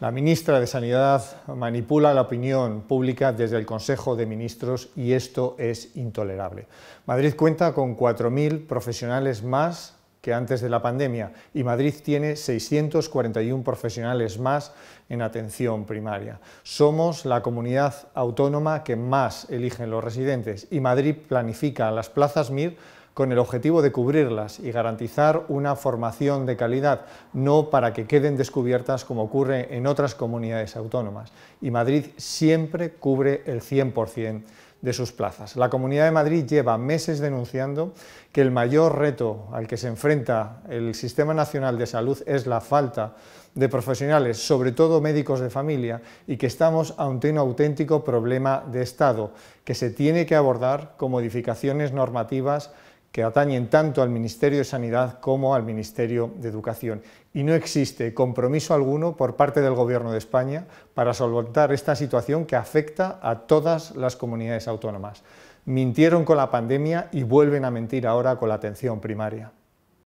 La ministra de Sanidad manipula la opinión pública desde el Consejo de Ministros y esto es intolerable. Madrid cuenta con 4.000 profesionales más que antes de la pandemia y Madrid tiene 641 profesionales más en atención primaria. Somos la comunidad autónoma que más eligen los residentes y Madrid planifica las plazas MIR con el objetivo de cubrirlas y garantizar una formación de calidad, no para que queden descubiertas como ocurre en otras comunidades autónomas. Y Madrid siempre cubre el 100% de sus plazas. La Comunidad de Madrid lleva meses denunciando que el mayor reto al que se enfrenta el Sistema Nacional de Salud es la falta de profesionales, sobre todo médicos de familia, y que estamos ante un auténtico problema de Estado que se tiene que abordar con modificaciones normativas que atañen tanto al Ministerio de Sanidad como al Ministerio de Educación. Y no existe compromiso alguno por parte del Gobierno de España para solventar esta situación que afecta a todas las comunidades autónomas. Mintieron con la pandemia y vuelven a mentir ahora con la atención primaria.